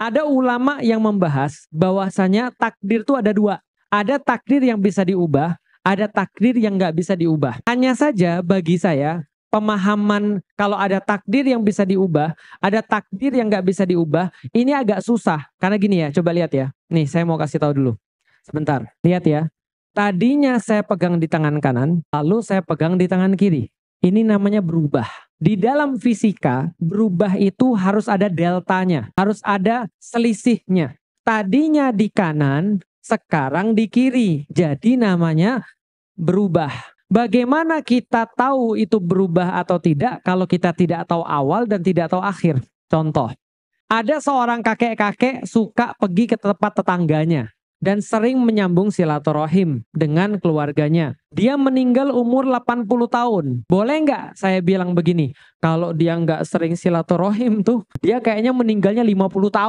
Ada ulama yang membahas bahwasanya takdir itu ada dua. Ada takdir yang bisa diubah, ada takdir yang nggak bisa diubah. Hanya saja bagi saya pemahaman kalau ada takdir yang bisa diubah, ada takdir yang nggak bisa diubah, ini agak susah. Karena gini ya, coba lihat ya. Nih, saya mau kasih tahu dulu. Sebentar, lihat ya. Tadinya saya pegang di tangan kanan, lalu saya pegang di tangan kiri. Ini namanya berubah di dalam fisika berubah itu harus ada deltanya, harus ada selisihnya. Tadinya di kanan, sekarang di kiri. Jadi namanya berubah. Bagaimana kita tahu itu berubah atau tidak kalau kita tidak tahu awal dan tidak tahu akhir? Contoh, ada seorang kakek-kakek suka pergi ke tempat tetangganya dan sering menyambung silaturahim dengan keluarganya. Dia meninggal umur 80 tahun. Boleh nggak saya bilang begini? Kalau dia nggak sering silaturahim tuh, dia kayaknya meninggalnya 50 tahun.